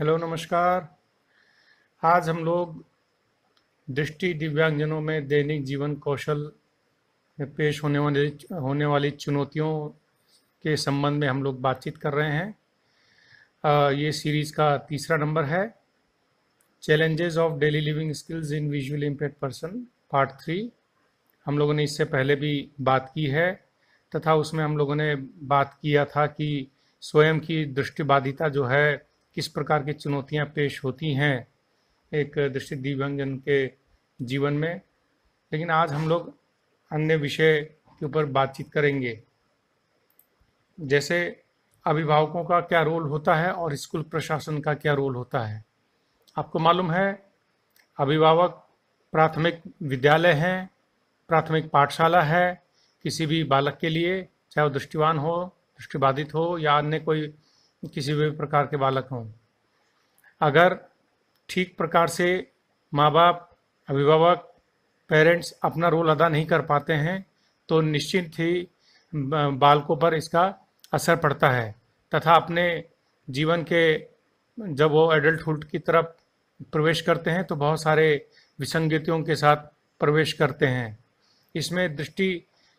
hello नमस्कार आज हम लोग दृष्टि दिव्यांगजनों में दैनिक जीवन कौशल में पेश होने वाले होने वाली चुनौतियों के संबंध में हम लोग बातचीत कर रहे हैं आ, ये सीरीज़ का तीसरा नंबर है challenges of daily living skills in visual impact person part three हम लोगों ने इससे पहले भी बात की है तथा उसमें हम लोगों ने बात किया था कि स्वयं की दृष्टिबाधिता जो है किस प्रकार की चुनौतियां पेश होती हैं एक दृष्टि दिव्यांगजन के जीवन में लेकिन आज हम लोग अन्य विषय के ऊपर बातचीत करेंगे जैसे अभिभावकों का क्या रोल होता है और स्कूल प्रशासन का क्या रोल होता है आपको मालूम है अभिभावक प्राथमिक विद्यालय हैं प्राथमिक पाठशाला है किसी भी बालक के लिए चाहे वो दृष्टिवान हो दृष्टिबाधित हो या अन्य कोई किसी भी प्रकार के बालक हों अगर ठीक प्रकार से माँ बाप अभिभावक पेरेंट्स अपना रोल अदा नहीं कर पाते हैं तो निश्चित ही बालकों पर इसका असर पड़ता है तथा अपने जीवन के जब वो एडल्टहुड की तरफ प्रवेश करते हैं तो बहुत सारे विसंगतियों के साथ प्रवेश करते हैं इसमें दृष्टि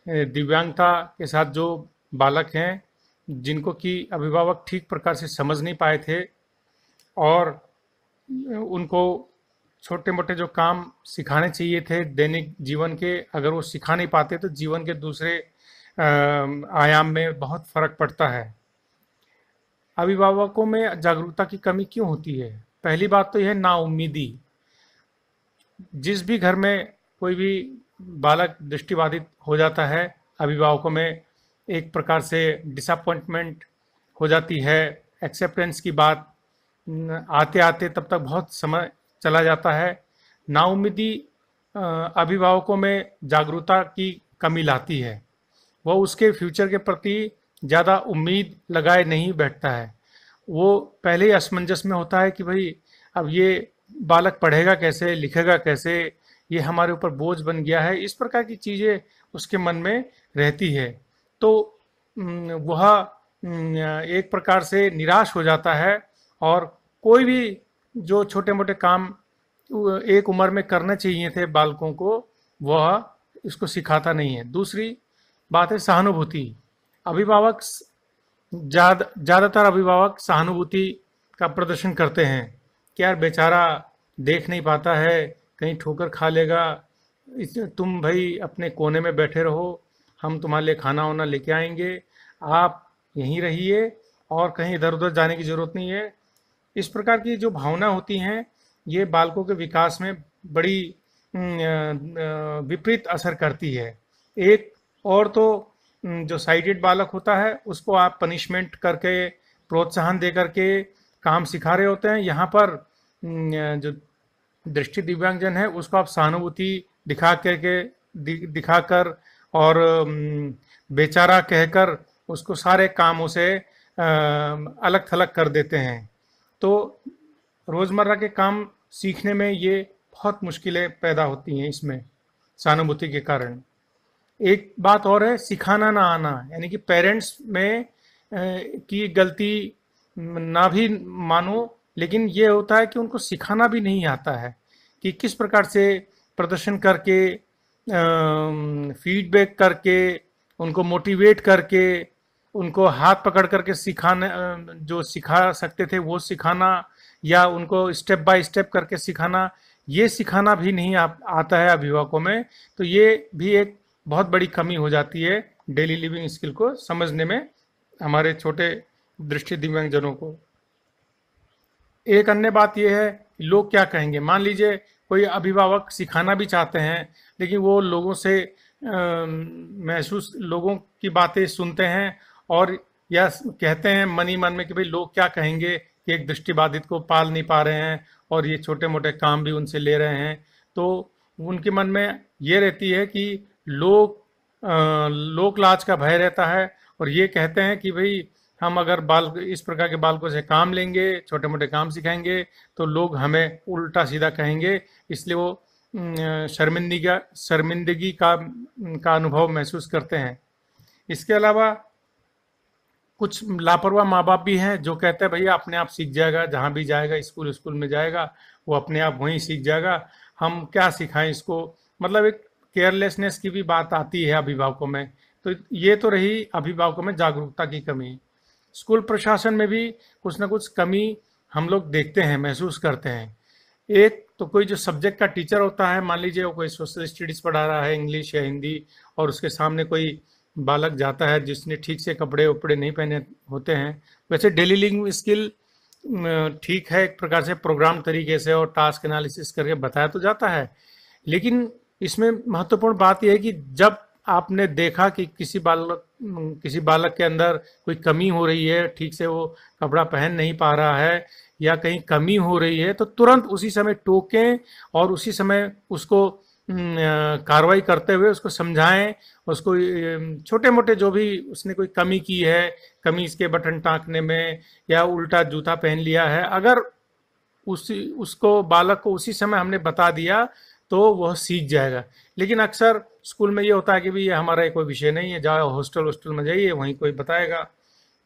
दिव्यांगता के साथ जो बालक हैं जिनको कि अभिभावक ठीक प्रकार से समझ नहीं पाए थे और उनको छोटे मोटे जो काम सिखाने चाहिए थे दैनिक जीवन के अगर वो सिखा नहीं पाते तो जीवन के दूसरे आयाम में बहुत फर्क पड़ता है अभिभावकों में जागरूकता की कमी क्यों होती है पहली बात तो यह उम्मीदी जिस भी घर में कोई भी बालक दृष्टिबाधित हो जाता है अभिभावकों में एक प्रकार से डिसअपॉइंटमेंट हो जाती है एक्सेप्टेंस की बात आते आते तब तक बहुत समय चला जाता है नाउमीदी अभिभावकों में जागरूकता की कमी लाती है वह उसके फ्यूचर के प्रति ज़्यादा उम्मीद लगाए नहीं बैठता है वो पहले ही असमंजस में होता है कि भाई अब ये बालक पढ़ेगा कैसे लिखेगा कैसे ये हमारे ऊपर बोझ बन गया है इस प्रकार की चीज़ें उसके मन में रहती है तो वह एक प्रकार से निराश हो जाता है और कोई भी जो छोटे मोटे काम एक उम्र में करने चाहिए थे बालकों को वह इसको सिखाता नहीं है दूसरी बात है सहानुभूति अभिभावक ज़्यादातर जाद, अभिभावक सहानुभूति का प्रदर्शन करते हैं कि यार बेचारा देख नहीं पाता है कहीं ठोकर खा लेगा तुम भाई अपने कोने में बैठे रहो हम तुम्हारे लिए खाना वाना लेके आएंगे आप यहीं रहिए और कहीं इधर उधर जाने की ज़रूरत नहीं है इस प्रकार की जो भावना होती हैं ये बालकों के विकास में बड़ी विपरीत असर करती है एक और तो जो साइडेड बालक होता है उसको आप पनिशमेंट करके प्रोत्साहन दे करके काम सिखा रहे होते हैं यहाँ पर जो दृष्टि दिव्यांगजन है उसको आप सहानुभूति दिखा करके दिखा कर और बेचारा कहकर उसको सारे काम उसे अलग थलग कर देते हैं तो रोज़मर्रा के काम सीखने में ये बहुत मुश्किलें पैदा होती हैं इसमें सहानुभूति के कारण एक बात और है सिखाना ना आना यानी कि पेरेंट्स में की गलती ना भी मानो लेकिन ये होता है कि उनको सिखाना भी नहीं आता है कि किस प्रकार से प्रदर्शन करके फीडबैक करके उनको मोटिवेट करके उनको हाथ पकड़ करके सिखाने जो सिखा सकते थे वो सिखाना या उनको स्टेप बाय स्टेप करके सिखाना ये सिखाना भी नहीं आ, आता है अभिभावकों में तो ये भी एक बहुत बड़ी कमी हो जाती है डेली लिविंग स्किल को समझने में हमारे छोटे दृष्टि दिव्यांगजनों को एक अन्य बात यह है लोग क्या कहेंगे मान लीजिए कोई अभिभावक सिखाना भी चाहते हैं लेकिन वो लोगों से महसूस लोगों की बातें सुनते हैं और या कहते हैं मन ही मन में कि भाई लोग क्या कहेंगे कि एक दृष्टिबाधित को पाल नहीं पा रहे हैं और ये छोटे मोटे काम भी उनसे ले रहे हैं तो उनके मन में ये रहती है कि लोग लोक लाज का भय रहता है और ये कहते हैं कि भाई हम अगर बाल इस प्रकार के बालकों से काम लेंगे छोटे मोटे काम सिखाएंगे तो लोग हमें उल्टा सीधा कहेंगे इसलिए वो शर्मिंदगी का शर्मिंदगी का का अनुभव महसूस करते हैं इसके अलावा कुछ लापरवाह माँ बाप भी हैं जो कहते हैं भैया अपने आप सीख जाएगा जहाँ भी जाएगा स्कूल स्कूल में जाएगा वो अपने आप वहीं सीख जाएगा हम क्या सिखाएं इसको मतलब एक केयरलेसनेस की भी बात आती है अभिभावकों में तो ये तो रही अभिभावकों में जागरूकता की कमी स्कूल प्रशासन में भी कुछ ना कुछ कमी हम लोग देखते हैं महसूस करते हैं एक तो कोई जो सब्जेक्ट का टीचर होता है मान लीजिए वो कोई सोशल स्टडीज पढ़ा रहा है इंग्लिश या हिंदी और उसके सामने कोई बालक जाता है जिसने ठीक से कपड़े उपड़े नहीं पहने होते हैं वैसे डेली लिंग स्किल ठीक है एक प्रकार से प्रोग्राम तरीके से और टास्क एनालिसिस करके बताया तो जाता है लेकिन इसमें महत्वपूर्ण बात यह है कि जब आपने देखा कि किसी बालक किसी बालक के अंदर कोई कमी हो रही है ठीक से वो कपड़ा पहन नहीं पा रहा है या कहीं कमी हो रही है तो तुरंत उसी समय टोकें और उसी समय उसको कार्रवाई करते हुए उसको समझाएं उसको छोटे मोटे जो भी उसने कोई कमी की है कमी इसके बटन टाँकने में या उल्टा जूता पहन लिया है अगर उसी उसको बालक को उसी समय हमने बता दिया तो वह सीख जाएगा लेकिन अक्सर स्कूल में ये होता है कि भाई ये हमारा कोई विषय नहीं है जाओ हॉस्टल हॉस्टल में जाइए वहीं कोई बताएगा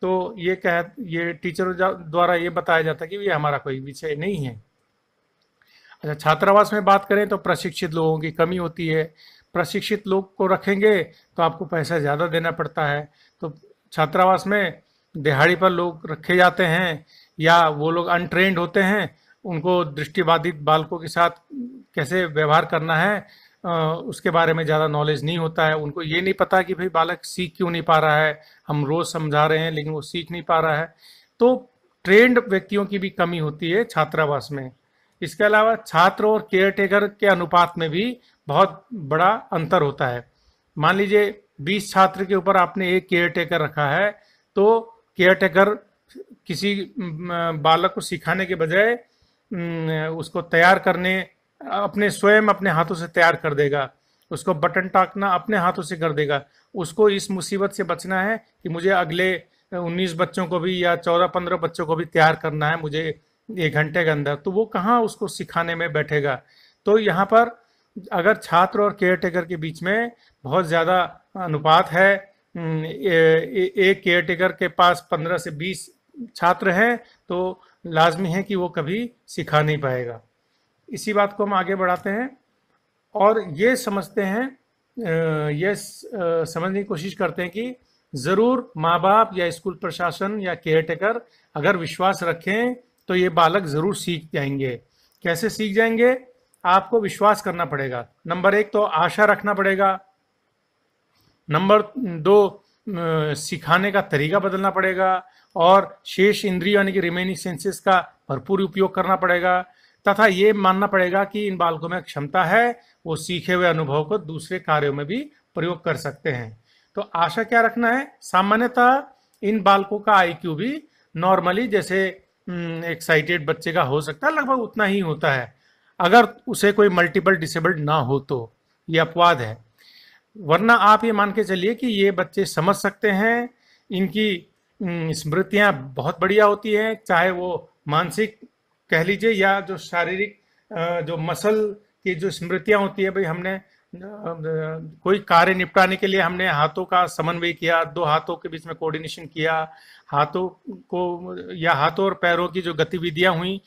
तो ये कह ये टीचर द्वारा ये बताया जाता है कि ये हमारा कोई विषय नहीं है अच्छा छात्रावास में बात करें तो प्रशिक्षित लोगों की कमी होती है प्रशिक्षित लोग को रखेंगे तो आपको पैसा ज़्यादा देना पड़ता है तो छात्रावास में दिहाड़ी पर लोग रखे जाते हैं या वो लोग अनट्रेंड होते हैं उनको दृष्टिबाधित बालकों के साथ कैसे व्यवहार करना है उसके बारे में ज़्यादा नॉलेज नहीं होता है उनको ये नहीं पता कि भाई बालक सीख क्यों नहीं पा रहा है हम रोज़ समझा रहे हैं लेकिन वो सीख नहीं पा रहा है तो ट्रेंड व्यक्तियों की भी कमी होती है छात्रावास में इसके अलावा छात्र और केयर टेकर के अनुपात में भी बहुत बड़ा अंतर होता है मान लीजिए 20 छात्र के ऊपर आपने एक केयर टेकर रखा है तो केयर टेकर किसी बालक को सिखाने के बजाय उसको तैयार करने अपने स्वयं अपने हाथों से तैयार कर देगा उसको बटन टाकना अपने हाथों से कर देगा उसको इस मुसीबत से बचना है कि मुझे अगले 19 बच्चों को भी या 14-15 बच्चों को भी तैयार करना है मुझे एक घंटे के अंदर तो वो कहाँ उसको सिखाने में बैठेगा तो यहाँ पर अगर छात्र और केयर टेकर के बीच में बहुत ज़्यादा अनुपात है एक केयर टेकर के पास पंद्रह से बीस छात्र है तो लाजमी है कि वो कभी सिखा नहीं पाएगा इसी बात को हम आगे बढ़ाते हैं और ये समझते हैं ये समझने की कोशिश करते हैं कि ज़रूर माँ बाप या स्कूल प्रशासन या केयर टेकर अगर विश्वास रखें तो ये बालक ज़रूर सीख जाएंगे कैसे सीख जाएंगे आपको विश्वास करना पड़ेगा नंबर एक तो आशा रखना पड़ेगा नंबर दो सिखाने का तरीका बदलना पड़ेगा और शेष इंद्रिय यानी कि रिमेनिंग सेंसेस का भरपूर उपयोग करना पड़ेगा तथा ये मानना पड़ेगा कि इन बालकों में क्षमता है वो सीखे हुए अनुभव को दूसरे कार्यों में भी प्रयोग कर सकते हैं तो आशा क्या रखना है सामान्यतः इन बालकों का आई भी नॉर्मली जैसे एक्साइटेड हम्म, बच्चे का हो सकता है लगभग उतना ही होता है अगर उसे कोई मल्टीपल डिसेबल्ड ना हो तो ये अपवाद है वरना आप ये मान के चलिए कि ये बच्चे समझ सकते हैं इनकी हम्म, स्मृतियां बहुत बढ़िया होती हैं चाहे वो मानसिक कह लीजिए या जो शारीरिक जो मसल की जो स्मृतियां होती है भाई हमने कोई कार्य निपटाने के लिए हमने हाथों का समन्वय किया दो हाथों के बीच में कोऑर्डिनेशन किया हाथों को या हाथों और पैरों की जो गतिविधियां हुई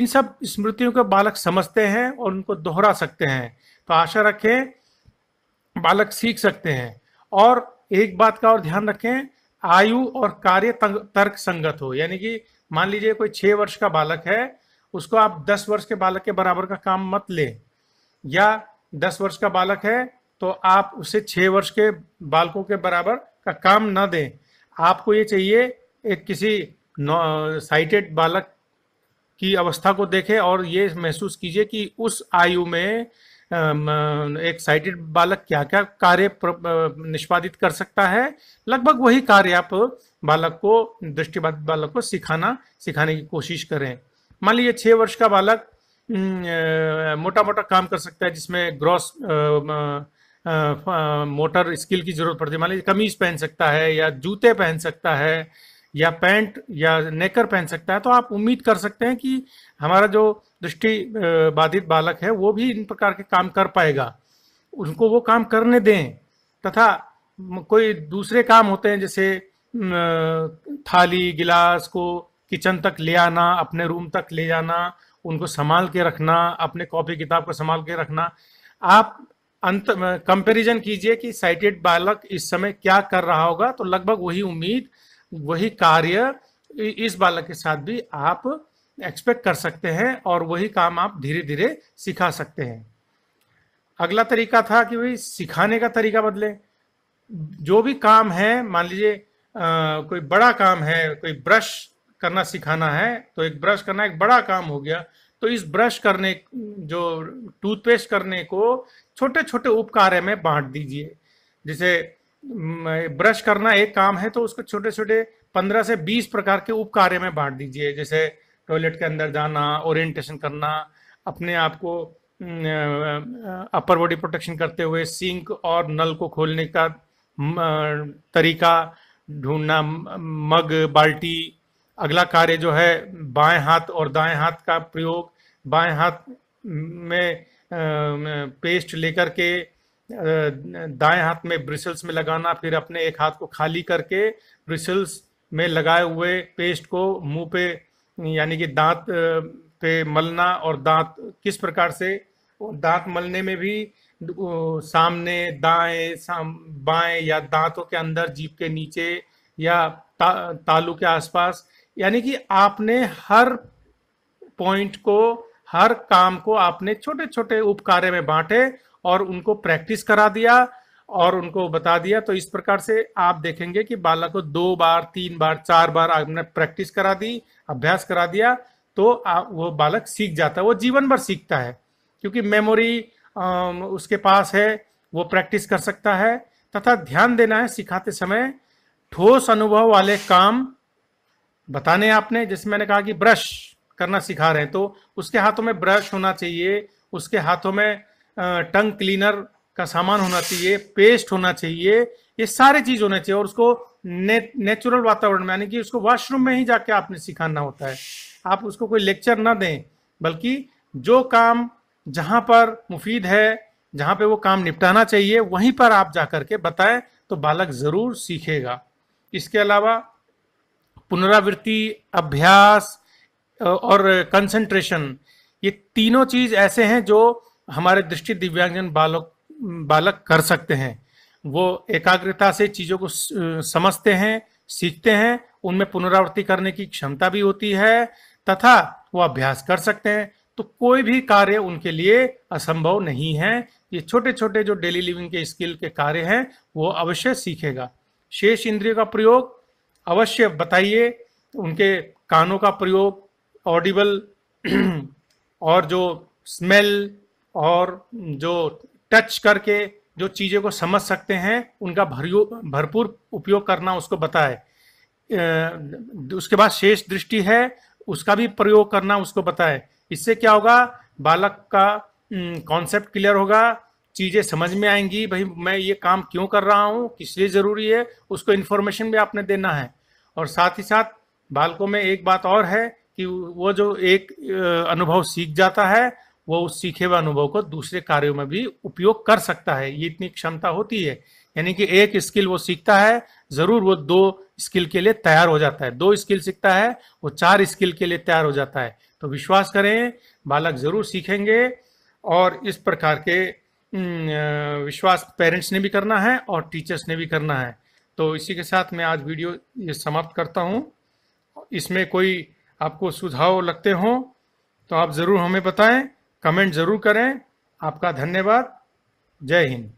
इन सब स्मृतियों को बालक समझते हैं और उनको दोहरा सकते हैं तो आशा रखें बालक सीख सकते हैं और एक बात का और ध्यान रखें आयु और कार्य तर्क संगत हो यानी कि मान लीजिए कोई छह वर्ष का बालक है उसको आप दस वर्ष के बालक के बराबर का काम मत ले या दस वर्ष का बालक है तो आप उसे छह वर्ष के बालकों के बराबर का काम ना दें आपको ये चाहिए एक किसी साइटेड बालक की अवस्था को देखें और ये महसूस कीजिए कि उस आयु में एक साइडेड बालक क्या क्या कार्य निष्पादित कर सकता है लगभग वही कार्य आप बालक को दृष्टिबाधित बालक को सिखाना सिखाने की कोशिश करें मान लीजिए छः वर्ष का बालक मोटा मोटा काम कर सकता है जिसमें ग्रॉस मोटर स्किल की जरूरत पड़ती है मान लीजिए कमीज पहन सकता है या जूते पहन सकता है या पैंट या नेकर पहन सकता है तो आप उम्मीद कर सकते हैं कि हमारा जो दृष्टि बाधित बालक है वो भी इन प्रकार के काम कर पाएगा उनको वो काम करने दें तथा कोई दूसरे काम होते हैं जैसे थाली गिलास को किचन तक ले आना अपने रूम तक ले जाना उनको संभाल के रखना अपने कॉपी किताब को संभाल के रखना आप अंत कंपैरिजन कीजिए कि साइटेड बालक इस समय क्या कर रहा होगा तो लगभग वही उम्मीद वही कार्य इस बालक के साथ भी आप एक्सपेक्ट कर सकते हैं और वही काम आप धीरे धीरे सिखा सकते हैं अगला तरीका था कि भाई सिखाने का तरीका बदले जो भी काम है मान लीजिए कोई बड़ा काम है कोई ब्रश करना सिखाना है तो एक ब्रश करना एक बड़ा काम हो गया तो इस ब्रश करने जो टूथपेस्ट करने को छोटे छोटे उपकार्य में बांट दीजिए जैसे ब्रश करना एक काम है तो उसको छोटे छोटे पंद्रह से बीस प्रकार के उप कार्य में बांट दीजिए जैसे टॉयलेट के अंदर जाना ओरिएंटेशन करना अपने आप को अपर बॉडी प्रोटेक्शन करते हुए सिंक और नल को खोलने का तरीका ढूंढना मग बाल्टी अगला कार्य जो है बाएं हाथ और दाएं हाथ का प्रयोग बाएं हाथ में पेस्ट लेकर के दाएं हाथ में ब्रिसल्स में लगाना फिर अपने एक हाथ को खाली करके ब्रिसल्स में लगाए हुए पेस्ट को मुंह पे यानी कि दांत पे मलना और दांत किस प्रकार से दांत मलने में भी सामने दाएं साम, बाएं या दांतों के अंदर जीप के नीचे या ता, तालू के आसपास यानी कि आपने हर पॉइंट को हर काम को आपने छोटे छोटे उपकार्य में बांटे और उनको प्रैक्टिस करा दिया और उनको बता दिया तो इस प्रकार से आप देखेंगे कि बालक को दो बार तीन बार चार बार आपने प्रैक्टिस करा दी अभ्यास करा दिया तो आप वो बालक सीख जाता है वो जीवन भर सीखता है क्योंकि मेमोरी उसके पास है वो प्रैक्टिस कर सकता है तथा ध्यान देना है सिखाते समय ठोस अनुभव वाले काम बताने आपने जैसे मैंने कहा कि ब्रश करना सिखा रहे हैं तो उसके हाथों में ब्रश होना चाहिए उसके हाथों में टंग क्लीनर का सामान होना चाहिए पेस्ट होना चाहिए ये सारे चीज होना चाहिए और उसको ने, नेचुरल वातावरण में यानी कि उसको वॉशरूम में ही जाके आपने सिखाना होता है आप उसको कोई लेक्चर ना दें बल्कि जो काम जहां पर मुफीद है जहां पे वो काम निपटाना चाहिए वहीं पर आप जा करके बताएं तो बालक ज़रूर सीखेगा इसके अलावा पुनरावृत्ति अभ्यास और कंसंट्रेशन ये तीनों चीज़ ऐसे हैं जो हमारे दृष्टि दिव्यांगजन बालक बालक कर सकते हैं वो एकाग्रता से चीज़ों को समझते हैं सीखते हैं उनमें पुनरावृत्ति करने की क्षमता भी होती है तथा वो अभ्यास कर सकते हैं तो कोई भी कार्य उनके लिए असंभव नहीं है ये छोटे छोटे जो डेली लिविंग के स्किल के कार्य हैं वो अवश्य सीखेगा शेष इंद्रियों का प्रयोग अवश्य बताइए उनके कानों का प्रयोग ऑडिबल और जो स्मेल और जो टच करके जो चीज़ें को समझ सकते हैं उनका भरियो भरपूर उपयोग करना उसको बताए उसके बाद शेष दृष्टि है उसका भी प्रयोग करना उसको बताए इससे क्या होगा बालक का कॉन्सेप्ट क्लियर होगा चीज़ें समझ में आएंगी भाई मैं ये काम क्यों कर रहा हूँ किस लिए ज़रूरी है उसको इन्फॉर्मेशन भी आपने देना है और साथ ही साथ बालकों में एक बात और है कि वो जो एक अनुभव सीख जाता है वो उस सीखे हुए अनुभव को दूसरे कार्यों में भी उपयोग कर सकता है ये इतनी क्षमता होती है यानी कि एक स्किल वो सीखता है जरूर वो दो स्किल के लिए तैयार हो जाता है दो स्किल सीखता है वो चार स्किल के लिए तैयार हो जाता है तो विश्वास करें बालक जरूर सीखेंगे और इस प्रकार के विश्वास पेरेंट्स ने भी करना है और टीचर्स ने भी करना है तो इसी के साथ मैं आज वीडियो ये समाप्त करता हूँ इसमें कोई आपको सुझाव लगते हों तो आप ज़रूर हमें बताएं कमेंट ज़रूर करें आपका धन्यवाद जय हिंद